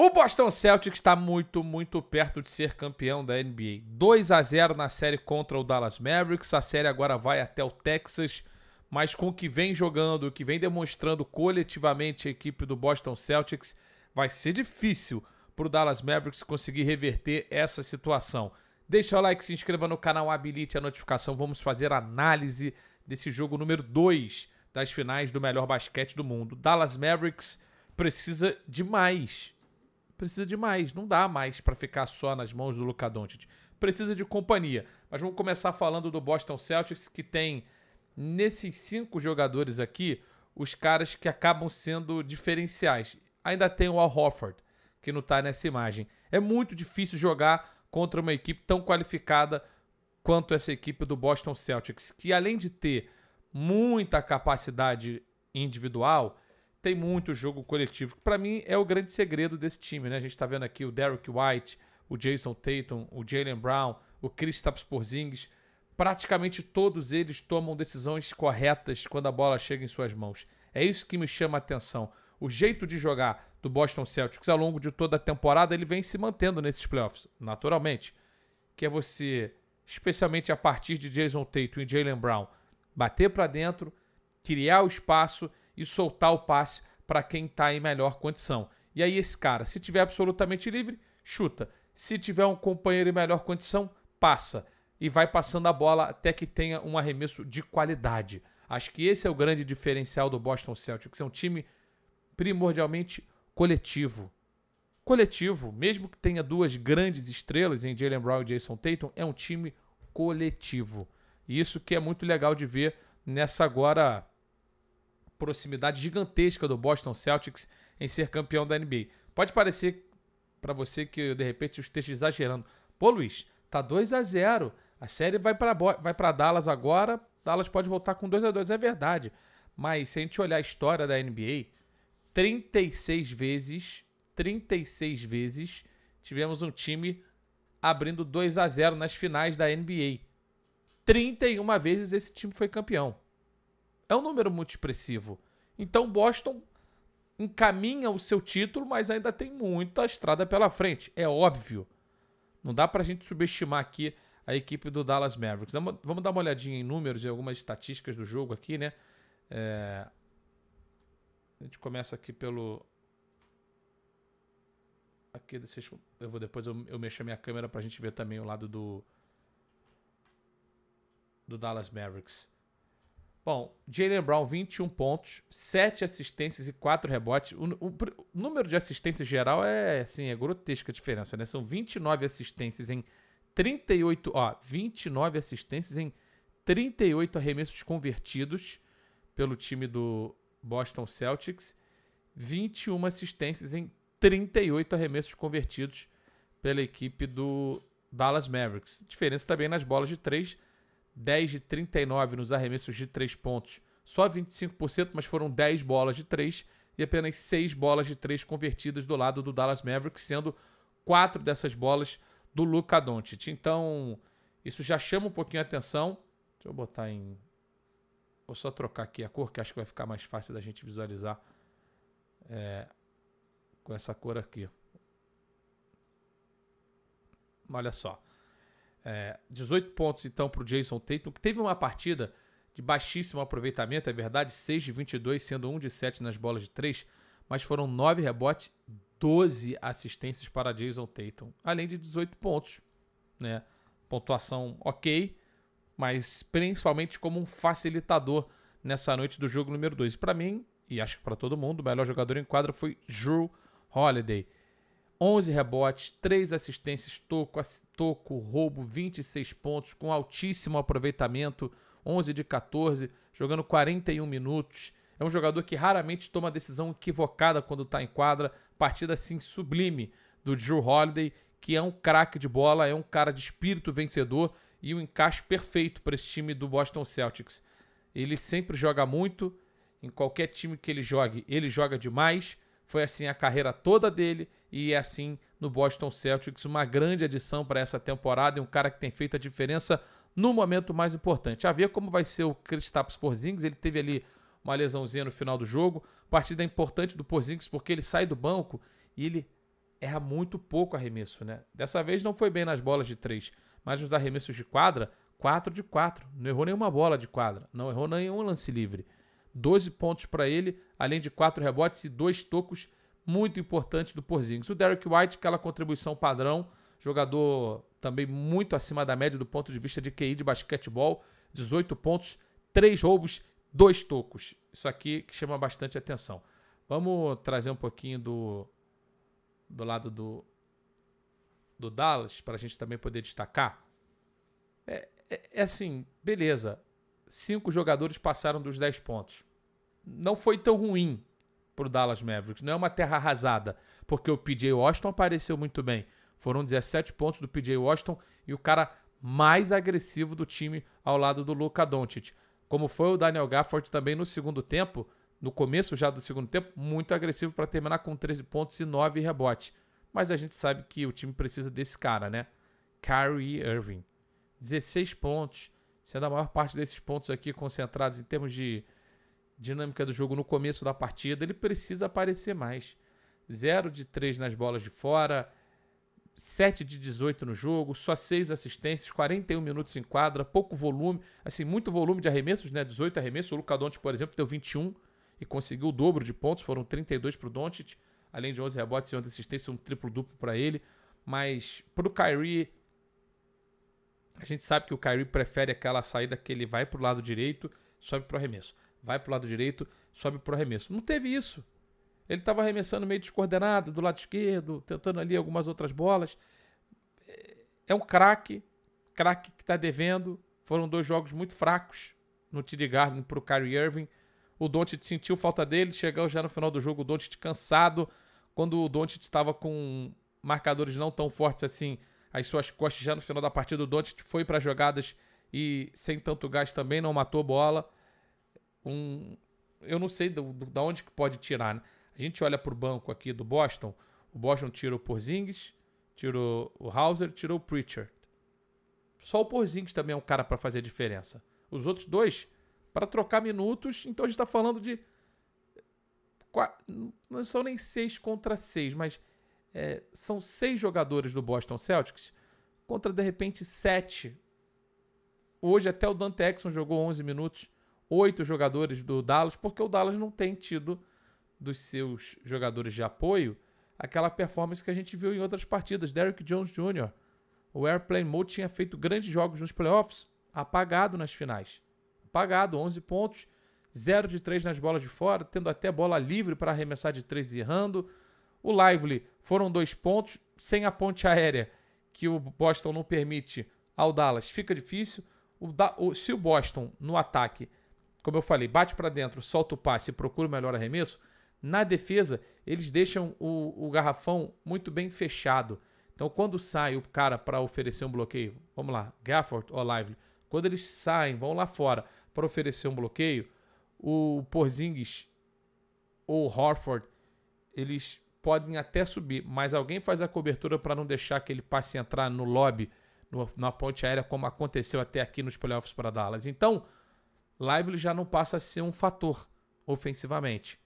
O Boston Celtics está muito, muito perto de ser campeão da NBA. 2 a 0 na série contra o Dallas Mavericks. A série agora vai até o Texas, mas com o que vem jogando, o que vem demonstrando coletivamente a equipe do Boston Celtics, vai ser difícil para o Dallas Mavericks conseguir reverter essa situação. Deixa o like, se inscreva no canal, habilite a notificação. Vamos fazer análise desse jogo número 2 das finais do melhor basquete do mundo. Dallas Mavericks precisa demais precisa de mais. Não dá mais para ficar só nas mãos do Luka Doncic. Precisa de companhia. Mas vamos começar falando do Boston Celtics, que tem nesses cinco jogadores aqui os caras que acabam sendo diferenciais. Ainda tem o Al Horford, que não está nessa imagem. É muito difícil jogar contra uma equipe tão qualificada quanto essa equipe do Boston Celtics, que além de ter muita capacidade individual, tem muito jogo coletivo, que para mim é o grande segredo desse time, né? A gente está vendo aqui o Derek White, o Jason Tatum, o Jalen Brown, o Kristaps Porzingis, praticamente todos eles tomam decisões corretas quando a bola chega em suas mãos. É isso que me chama a atenção. O jeito de jogar do Boston Celtics ao longo de toda a temporada, ele vem se mantendo nesses playoffs, naturalmente. Que é você, especialmente a partir de Jason Tatum e Jalen Brown, bater para dentro, criar o espaço e soltar o passe para quem está em melhor condição. E aí esse cara, se tiver absolutamente livre, chuta. Se tiver um companheiro em melhor condição, passa e vai passando a bola até que tenha um arremesso de qualidade. Acho que esse é o grande diferencial do Boston Celtics, é um time primordialmente coletivo. Coletivo, mesmo que tenha duas grandes estrelas em Jalen Brown e Jason Tatum, é um time coletivo. E isso que é muito legal de ver nessa agora proximidade gigantesca do Boston Celtics em ser campeão da NBA. Pode parecer para você que de repente eu esteja exagerando. Pô, Luiz, tá 2 a 0. A série vai para vai para Dallas agora. Dallas pode voltar com 2 a 2, é verdade. Mas se a gente olhar a história da NBA, 36 vezes, 36 vezes tivemos um time abrindo 2 a 0 nas finais da NBA. 31 vezes esse time foi campeão é um número muito expressivo. Então Boston encaminha o seu título, mas ainda tem muita estrada pela frente, é óbvio. Não dá para a gente subestimar aqui a equipe do Dallas Mavericks. Vamos dar uma olhadinha em números e algumas estatísticas do jogo aqui, né? É... A gente começa aqui pelo. Aqui, vocês... eu vou depois eu, eu mexo a minha câmera para a gente ver também o lado do do Dallas Mavericks. Bom, Jalen Brown, 21 pontos, 7 assistências e 4 rebotes. O, o, o número de assistências geral é, assim, é grotesca a diferença, né? São 29 assistências em 38, ó, 29 assistências em 38 arremessos convertidos pelo time do Boston Celtics, 21 assistências em 38 arremessos convertidos pela equipe do Dallas Mavericks. Diferença também nas bolas de 3, 10 de 39 nos arremessos de 3 pontos, só 25%, mas foram 10 bolas de 3 e apenas 6 bolas de 3 convertidas do lado do Dallas Mavericks, sendo 4 dessas bolas do Luka Doncic. Então, isso já chama um pouquinho a atenção. Deixa eu botar em Vou só trocar aqui a cor, que acho que vai ficar mais fácil da gente visualizar é, com essa cor aqui. Olha só. É, 18 pontos então para o Jason Tatum, que teve uma partida de baixíssimo aproveitamento, é verdade, 6 de 22, sendo 1 de 7 nas bolas de 3, mas foram 9 rebotes, 12 assistências para Jason Tatum, além de 18 pontos, né? Pontuação ok, mas principalmente como um facilitador nessa noite do jogo número 2. Para mim, e acho que para todo mundo, o melhor jogador em quadra foi Drew Holiday. 11 rebotes, 3 assistências, toco, toco, roubo, 26 pontos, com altíssimo aproveitamento, 11 de 14, jogando 41 minutos. É um jogador que raramente toma decisão equivocada quando está em quadra. Partida assim sublime do Drew Holiday, que é um craque de bola, é um cara de espírito vencedor e um encaixe perfeito para esse time do Boston Celtics. Ele sempre joga muito, em qualquer time que ele jogue, ele joga demais foi assim a carreira toda dele e é assim no Boston Celtics, uma grande adição para essa temporada e um cara que tem feito a diferença no momento mais importante. A ver como vai ser o Kristaps Porzingis, ele teve ali uma lesãozinha no final do jogo. Partida importante do Porzingis porque ele sai do banco e ele erra muito pouco arremesso, né? Dessa vez não foi bem nas bolas de três, mas nos arremessos de quadra, 4 de 4. Não errou nenhuma bola de quadra, não errou nenhum lance livre. 12 pontos para ele, além de 4 rebotes e 2 tocos, muito importante do Porzingis. O Derek White, aquela contribuição padrão, jogador também muito acima da média do ponto de vista de QI de basquetebol, 18 pontos, 3 roubos, 2 tocos. Isso aqui que chama bastante atenção. Vamos trazer um pouquinho do, do lado do, do Dallas para a gente também poder destacar. É, é, é assim, beleza cinco jogadores passaram dos 10 pontos. Não foi tão ruim para o Dallas Mavericks. Não é uma terra arrasada, porque o PJ Washington apareceu muito bem. Foram 17 pontos do PJ Washington e o cara mais agressivo do time ao lado do Luka Doncic. Como foi o Daniel Gafford também no segundo tempo, no começo já do segundo tempo, muito agressivo para terminar com 13 pontos e 9 rebotes. Mas a gente sabe que o time precisa desse cara, né? Kyrie Irving. 16 pontos, sendo a maior parte desses pontos aqui concentrados em termos de dinâmica do jogo no começo da partida, ele precisa aparecer mais. 0 de 3 nas bolas de fora, 7 de 18 no jogo, só 6 assistências, 41 minutos em quadra, pouco volume, assim, muito volume de arremessos, né? 18 arremessos. O Luca por exemplo, deu 21 e conseguiu o dobro de pontos, foram 32 para o Doncic, além de 11 rebotes e 11 assistências, um triplo-duplo para ele. Mas para o Kyrie, a gente sabe que o Kyrie prefere aquela saída que ele vai para o lado direito, sobe para o arremesso. Vai para o lado direito, sobe para o arremesso. Não teve isso. Ele estava arremessando meio descoordenado do lado esquerdo, tentando ali algumas outras bolas. É, é um craque, craque que está devendo. Foram dois jogos muito fracos no Tiri Garden para o Kyrie Irving. O Doncic sentiu falta dele, chegou já no final do jogo o Doncic cansado. Quando o Doncic estava com marcadores não tão fortes assim, as suas costas já no final da partida. O Doncic foi para jogadas e sem tanto gás também não matou bola. Um, eu não sei de da onde que pode tirar. Né? A gente olha para o banco aqui do Boston. O Boston tirou o Porzingis, tirou o Hauser, tirou o Preacher. Só o Porzingis também é um cara para fazer diferença. Os outros dois para trocar minutos. Então a gente está falando de não são nem seis contra seis mas é, são seis jogadores do Boston Celtics contra, de repente, sete. Hoje até o Dante Exxon jogou 11 minutos, oito jogadores do Dallas, porque o Dallas não tem tido dos seus jogadores de apoio aquela performance que a gente viu em outras partidas. Derrick Jones Jr., o Airplane Mode tinha feito grandes jogos nos playoffs, apagado nas finais. Apagado, 11 pontos, 0 de 3 nas bolas de fora, tendo até bola livre para arremessar de 3 e errando. O Lively foram dois pontos sem a ponte aérea que o Boston não permite ao Dallas. Fica difícil. O da... o... se o Boston no ataque, como eu falei, bate para dentro, solta o passe, procura o melhor arremesso, na defesa eles deixam o, o garrafão muito bem fechado. Então, quando sai o cara para oferecer um bloqueio, vamos lá, Gafford ou Lively, quando eles saem, vão lá fora para oferecer um bloqueio, o Porzingis ou Horford, eles podem até subir, mas alguém faz a cobertura para não deixar que ele passe a entrar no lobby, no, na ponte aérea, como aconteceu até aqui nos playoffs para Dallas. Então, Lively já não passa a ser um fator ofensivamente.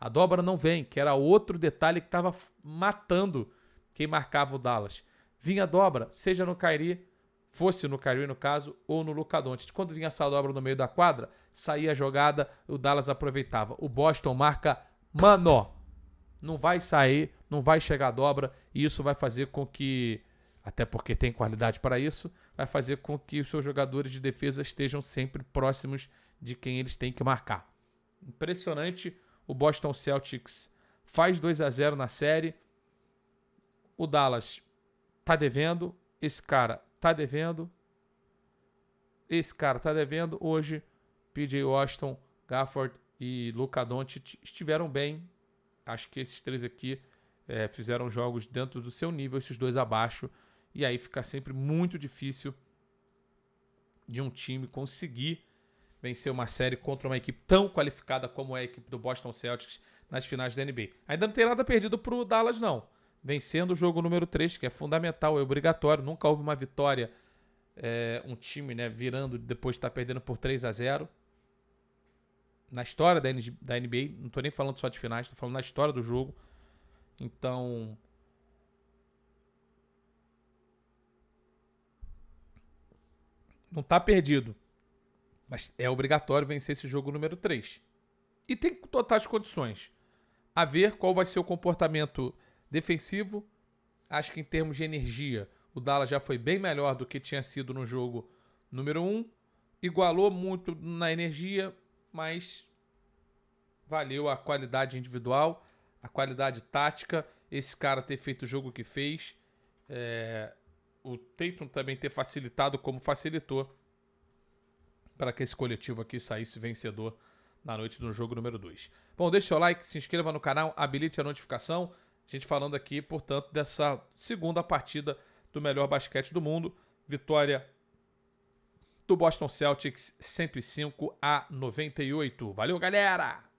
A dobra não vem, que era outro detalhe que estava matando quem marcava o Dallas. Vinha a dobra, seja no Kairi, fosse no Kyrie no caso, ou no Luca Quando vinha essa dobra no meio da quadra, saía a jogada, o Dallas aproveitava. O Boston marca, mano, não vai sair, não vai chegar a dobra, e isso vai fazer com que, até porque tem qualidade para isso, vai fazer com que os seus jogadores de defesa estejam sempre próximos de quem eles têm que marcar. Impressionante, o Boston Celtics faz 2 a 0 na série. O Dallas tá devendo, esse cara tá devendo, esse cara tá devendo. Hoje, PJ Washington, Gafford e Luca Doncic estiveram bem Acho que esses três aqui é, fizeram jogos dentro do seu nível, esses dois abaixo. E aí fica sempre muito difícil de um time conseguir vencer uma série contra uma equipe tão qualificada como é a equipe do Boston Celtics nas finais da NBA. Ainda não tem nada perdido para o Dallas, não. Vencendo o jogo número 3, que é fundamental, é obrigatório. Nunca houve uma vitória, é, um time né, virando depois de estar tá perdendo por 3 a 0 na história da, da NBA, não tô nem falando só de finais, tô falando na história do jogo. Então. Não tá perdido. Mas é obrigatório vencer esse jogo número 3. E tem totais condições. A ver qual vai ser o comportamento defensivo. Acho que em termos de energia, o Dallas já foi bem melhor do que tinha sido no jogo número 1. Igualou muito na energia, mas valeu a qualidade individual, a qualidade tática, esse cara ter feito o jogo que fez, é, o Tatum também ter facilitado como facilitou para que esse coletivo aqui saísse vencedor na noite do jogo número 2. Bom, deixe seu like, se inscreva no canal, habilite a notificação. A gente falando aqui, portanto, dessa segunda partida do melhor basquete do mundo. Vitória do Boston Celtics 105 a 98. Valeu, galera!